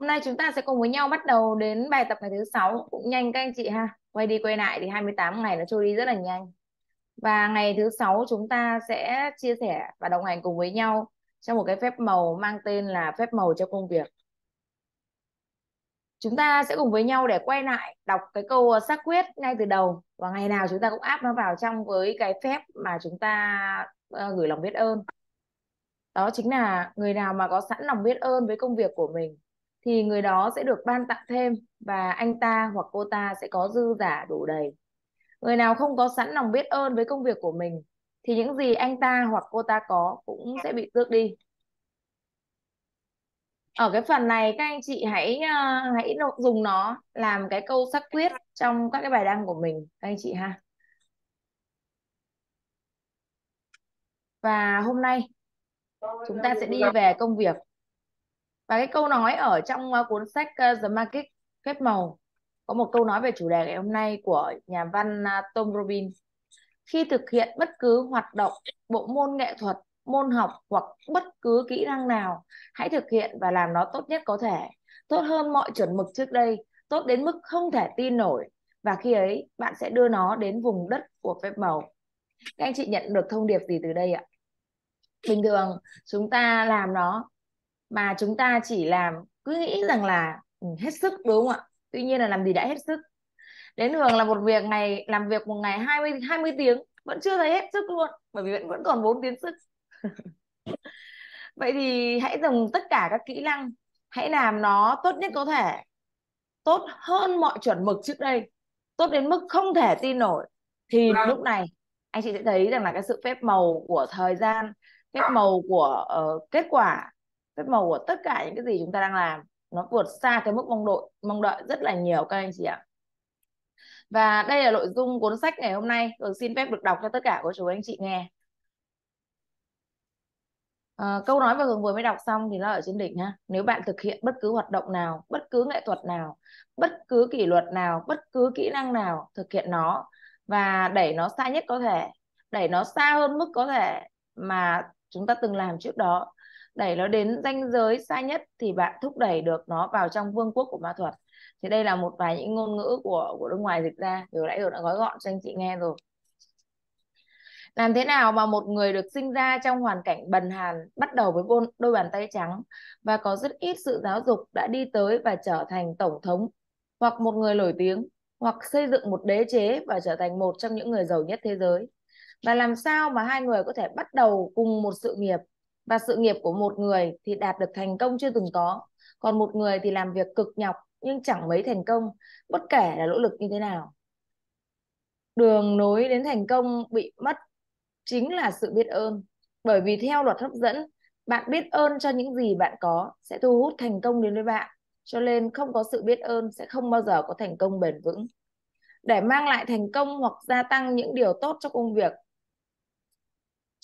Hôm nay chúng ta sẽ cùng với nhau bắt đầu đến bài tập ngày thứ sáu cũng nhanh các anh chị ha. Quay đi quay lại thì 28 ngày nó trôi đi rất là nhanh. Và ngày thứ sáu chúng ta sẽ chia sẻ và đồng hành cùng với nhau trong một cái phép màu mang tên là phép màu cho công việc. Chúng ta sẽ cùng với nhau để quay lại đọc cái câu ờ, xác quyết ngay từ đầu và ngày nào chúng ta cũng áp nó vào trong với cái phép mà chúng ta ờ, gửi lòng biết ơn đó chính là người nào mà có sẵn lòng biết ơn với công việc của mình thì người đó sẽ được ban tặng thêm và anh ta hoặc cô ta sẽ có dư giả đủ đầy. Người nào không có sẵn lòng biết ơn với công việc của mình thì những gì anh ta hoặc cô ta có cũng sẽ bị tước đi. Ở cái phần này các anh chị hãy ờ, hãy dùng nó làm cái câu xác quyết trong các cái bài đăng của mình các anh chị ha. Và hôm nay chúng ta sẽ đi về công việc và cái câu nói ở trong ờ, cuốn sách ờ, The Magic Phép Màu có một câu nói về chủ đề ngày hôm nay của nhà văn ờ, Tom Robbins khi thực hiện bất cứ hoạt động bộ môn nghệ thuật môn học hoặc bất cứ kỹ năng nào hãy thực hiện và làm nó tốt nhất có thể tốt hơn mọi chuẩn mực trước đây tốt đến mức không thể tin nổi và khi ấy bạn sẽ đưa nó đến vùng đất của phép màu các anh chị nhận được thông điệp gì từ đây ạ bình thường chúng ta làm nó mà chúng ta chỉ làm cứ nghĩ rằng là ừ, hết sức đúng không ạ tuy nhiên là làm gì đã hết sức đến thường là một việc ngày làm việc một ngày 20 20 tiếng vẫn chưa thấy hết sức luôn bởi vì vẫn vẫn còn 4 tiếng sức vậy thì hãy dùng tất cả các kỹ năng hãy làm nó tốt nhất có thể tốt hơn mọi chuẩn mực trước đây tốt đến mức không thể tin nổi thì vâng. lúc này anh chị sẽ thấy rằng là cái sự phép màu của thời gian phép màu của uh, kết quả phép màu của tất cả những cái gì chúng ta đang làm nó vượt xa cái mức mong đợi mong đợi rất là nhiều các anh chị ạ và đây là nội dung cuốn sách ngày hôm nay tôi xin phép được đọc cho tất cả cô chú anh chị nghe à, câu nói mà cường vừa mới đọc xong thì nó ở trên đỉnh ha nếu bạn thực hiện bất cứ hoạt động nào bất cứ nghệ thuật nào bất cứ kỷ luật nào bất cứ kỹ năng nào thực hiện nó và đẩy nó xa nhất có thể đẩy nó xa hơn mức có thể mà chúng ta từng làm trước đó đẩy nó đến ranh giới xa nhất thì bạn thúc đẩy được nó vào trong vương quốc của ma thuật thì đây là một vài những ngôn ngữ của của nước ngoài dịch ra điều đã tôi đã gói gọn cho anh chị nghe rồi làm thế nào mà một người được sinh ra trong hoàn cảnh bần hàn bắt đầu với đôi bàn tay trắng và có rất ít sự giáo dục đã đi tới và trở thành tổng thống hoặc một người nổi tiếng hoặc xây dựng một đế chế và trở thành một trong những người giàu nhất thế giới và làm sao mà hai người có thể bắt đầu cùng một sự nghiệp và sự nghiệp của một người thì đạt được thành công chưa từng có còn một người thì làm việc cực nhọc nhưng chẳng mấy thành công bất kể là nỗ lực như thế nào đường nối đến thành công bị mất chính là sự biết ơn bởi vì theo luật hấp dẫn bạn biết ơn cho những gì bạn có sẽ thu hút thành công đến với bạn cho nên không có sự biết ơn sẽ không bao giờ có thành công bền vững để mang lại thành công hoặc gia tăng những điều tốt cho công việc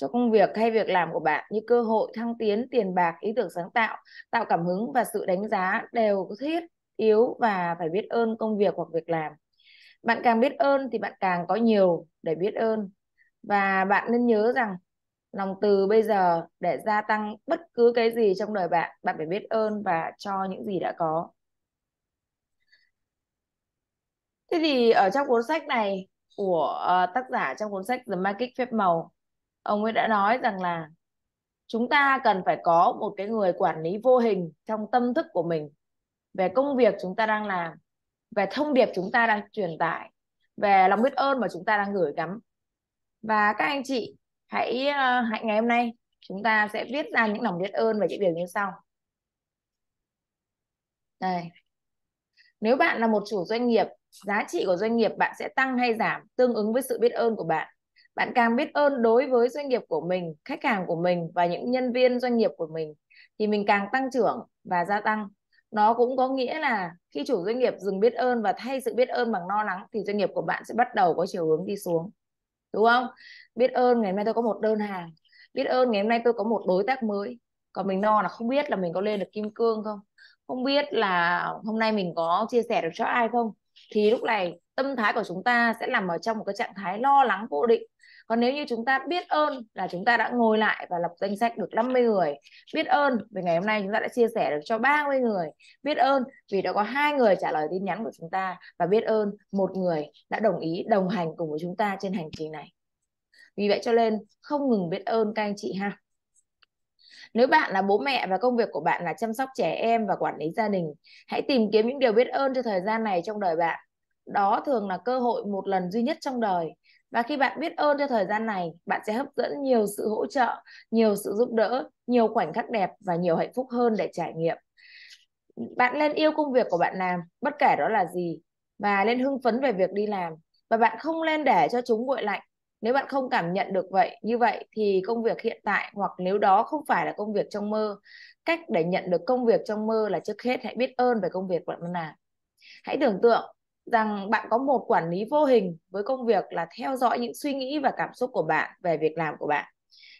cho công việc hay việc làm của bạn như cơ hội, thăng tiến, tiền bạc, ý tưởng sáng tạo, tạo cảm hứng và sự đánh giá đều thiết yếu và phải biết ơn công việc hoặc việc làm. Bạn càng biết ơn thì bạn càng có nhiều để biết ơn. Và bạn nên nhớ rằng lòng từ bây giờ để gia tăng bất cứ cái gì trong đời bạn, bạn phải biết ơn và cho những gì đã có. Thế thì ở trong cuốn sách này của ờ, tác giả trong cuốn sách The Magic Phép Màu ông ấy đã nói rằng là chúng ta cần phải có một cái người quản lý vô hình trong tâm thức của mình về công việc chúng ta đang làm về thông điệp chúng ta đang truyền tải về lòng biết ơn mà chúng ta đang gửi gắm và các anh chị hãy ờ, hãy ngày hôm nay chúng ta sẽ viết ra những lòng biết ơn và những điều như sau đây nếu bạn là một chủ doanh nghiệp giá trị của doanh nghiệp bạn sẽ tăng hay giảm tương ứng với sự biết ơn của bạn bạn càng biết ơn đối với doanh nghiệp của mình khách hàng của mình và những nhân viên doanh nghiệp của mình thì mình càng tăng trưởng và gia tăng nó cũng có nghĩa là khi chủ doanh nghiệp dừng biết ơn và thay sự biết ơn bằng lo lắng thì doanh nghiệp của bạn sẽ bắt đầu có chiều hướng đi xuống đúng không biết ơn ngày hôm nay tôi có một đơn hàng biết ơn ngày hôm nay tôi có một đối tác mới còn mình lo no là không biết là mình có lên được kim cương không không biết là hôm nay mình có chia sẻ được cho ai không thì lúc này tâm thái của chúng ta sẽ nằm ở trong một cái trạng thái lo lắng vô định còn nếu như chúng ta biết ơn là chúng ta đã ngồi lại và lập danh sách được 50 người biết ơn vì ngày hôm nay chúng ta đã chia sẻ được cho 30 người biết ơn vì đã có hai người trả lời tin nhắn của chúng ta và biết ơn một người đã đồng ý đồng hành cùng với chúng ta trên hành trình này vì vậy cho nên không ngừng biết ơn các anh chị ha nếu bạn là bố mẹ và công việc của bạn là chăm sóc trẻ em và quản lý gia đình, hãy tìm kiếm những điều biết ơn cho thời gian này trong đời bạn đó thường là cơ hội một lần duy nhất trong đời và khi bạn biết ơn cho thời gian này bạn sẽ hấp dẫn nhiều sự hỗ trợ nhiều sự giúp đỡ nhiều khoảnh khắc đẹp và nhiều hạnh phúc hơn để trải nghiệm bạn lên yêu công việc của bạn làm bất kể đó là gì và lên hưng phấn về việc đi làm và bạn không lên để cho chúng nguội lạnh nếu bạn không cảm nhận được vậy như vậy thì công việc hiện tại hoặc nếu đó không phải là công việc trong mơ cách để nhận được công việc trong mơ là trước hết hãy biết ơn về công việc bạn đang làm hãy tưởng tượng rằng bạn có một quản lý vô hình với công việc là theo dõi những suy nghĩ và cảm xúc của bạn về việc làm của bạn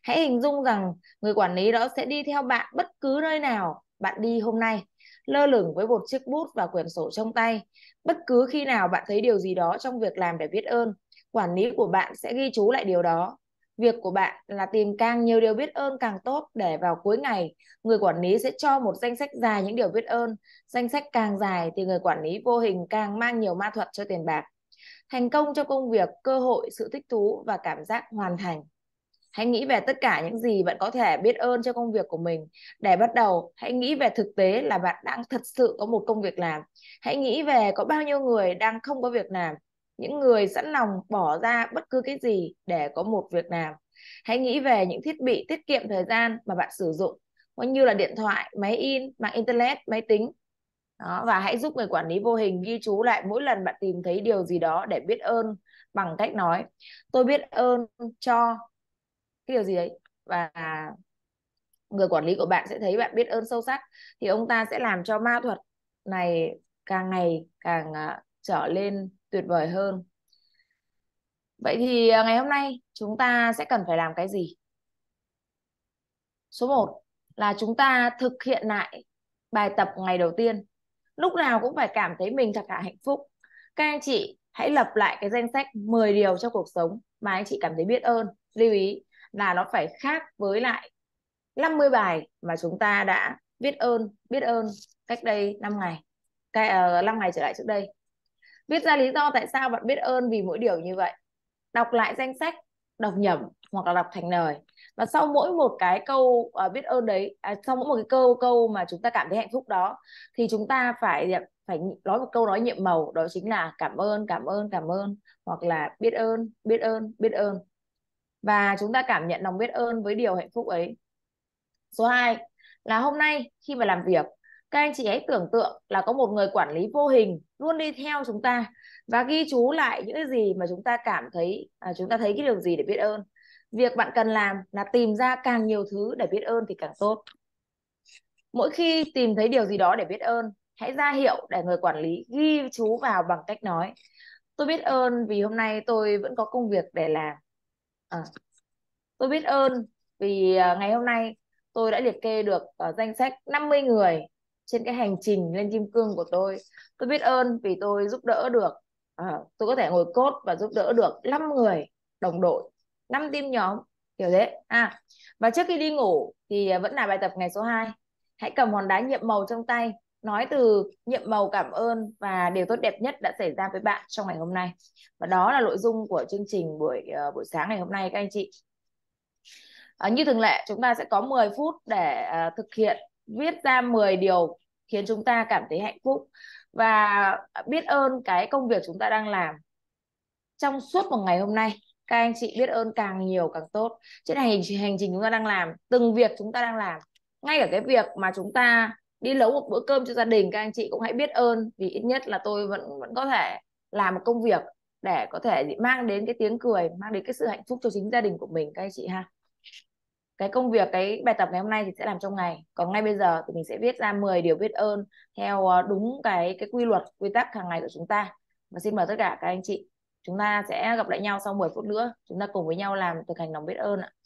hãy hình dung rằng người quản lý đó sẽ đi theo bạn bất cứ nơi nào bạn đi hôm nay lơ lửng với một chiếc bút và quyển sổ trong tay bất cứ khi nào bạn thấy điều gì đó trong việc làm để viết ơn quản lý của bạn sẽ ghi chú lại điều đó Việc của bạn là tìm càng nhiều điều biết ơn càng tốt để vào cuối ngày, người quản lý sẽ cho một danh sách dài những điều biết ơn. Danh sách càng dài thì người quản lý vô hình càng mang nhiều ma thuật cho tiền bạc. Thành công cho công việc, cơ hội, sự thích thú và cảm giác hoàn thành. Hãy nghĩ về tất cả những gì bạn có thể biết ơn cho công việc của mình. Để bắt đầu, hãy nghĩ về thực tế là bạn đang thật sự có một công việc làm. Hãy nghĩ về có bao nhiêu người đang không có việc làm những người sẵn lòng bỏ ra bất cứ cái gì để có một việc làm. Hãy nghĩ về những thiết bị tiết kiệm thời gian mà bạn sử dụng, coi như là điện thoại, máy in, mạng internet, máy tính. Đó, và hãy giúp người quản lý vô hình ghi chú lại mỗi lần bạn tìm thấy điều gì đó để biết ơn bằng cách nói tôi biết ơn cho cái điều gì đấy và người quản lý của bạn sẽ thấy bạn biết ơn sâu sắc thì ông ta sẽ làm cho ma thuật này càng ngày càng uh, trở lên tuyệt vời hơn vậy thì à, ngày hôm nay chúng ta sẽ cần phải làm cái gì số 1 là chúng ta thực hiện lại bài tập ngày đầu tiên lúc nào cũng phải cảm thấy mình thật là hạnh phúc các anh chị hãy lập lại cái danh sách 10 điều trong cuộc sống mà anh chị cảm thấy biết ơn lưu ý là nó phải khác với lại 50 bài mà chúng ta đã biết ơn biết ơn cách đây 5 ngày cái uh, ờ, 5 ngày trở lại trước đây viết ra lý do tại sao bạn biết ơn vì mỗi điều như vậy đọc lại danh sách đọc nhẩm hoặc là đọc thành lời và sau mỗi một cái câu uh, biết ơn đấy à, sau mỗi một cái câu câu mà chúng ta cảm thấy hạnh phúc đó thì chúng ta phải à, phải nói một câu nói nhiệm màu đó chính là cảm ơn cảm ơn cảm ơn hoặc là biết ơn biết ơn biết ơn và chúng ta cảm nhận lòng biết ơn với điều hạnh phúc ấy số 2 là hôm nay khi mà làm việc các anh chị hãy tưởng tượng là có một người quản lý vô hình luôn đi theo chúng ta và ghi chú lại những cái gì mà chúng ta cảm thấy à, chúng ta thấy cái điều gì để biết ơn việc bạn cần làm là tìm ra càng nhiều thứ để biết ơn thì càng tốt mỗi khi tìm thấy điều gì đó để biết ơn hãy ra hiệu để người quản lý ghi chú vào bằng cách nói tôi biết ơn vì hôm nay tôi vẫn có công việc để làm à, tôi biết ơn vì à, ngày hôm nay tôi đã liệt kê được à, danh sách 50 người trên cái hành trình lên kim cương của tôi tôi biết ơn vì tôi giúp đỡ được à, tôi có thể ngồi cốt và giúp đỡ được 5 người đồng đội 5 team nhóm kiểu thế à và trước khi đi ngủ thì à, vẫn là bài tập ngày số 2 hãy cầm hòn đá nhiệm màu trong tay nói từ nhiệm màu cảm ơn và điều tốt đẹp nhất đã xảy ra với bạn trong ngày hôm nay và đó là nội dung của chương trình buổi uh, buổi sáng ngày hôm nay các anh chị à, như thường lệ chúng ta sẽ có 10 phút để uh, thực hiện viết ra 10 điều khiến chúng ta cảm thấy hạnh phúc và biết ơn cái công việc chúng ta đang làm trong suốt một ngày hôm nay các anh chị biết ơn càng nhiều càng tốt trên hành trình hành trình chúng ta đang làm từng việc chúng ta đang làm ngay cả cái việc mà chúng ta đi nấu một bữa cơm cho gia đình các anh chị cũng hãy biết ơn vì ít nhất là tôi vẫn vẫn có thể làm một công việc để có thể mang đến cái tiếng cười mang đến cái sự hạnh phúc cho chính gia đình của mình các anh chị ha cái công việc cái bài tập ngày hôm nay thì sẽ làm trong ngày còn ngay bây giờ thì mình sẽ viết ra 10 điều biết ơn theo ờ, đúng cái cái quy luật quy tắc hàng ngày của chúng ta và xin mời tất cả các anh chị chúng ta sẽ gặp lại nhau sau 10 phút nữa chúng ta cùng với nhau làm thực hành lòng biết ơn ạ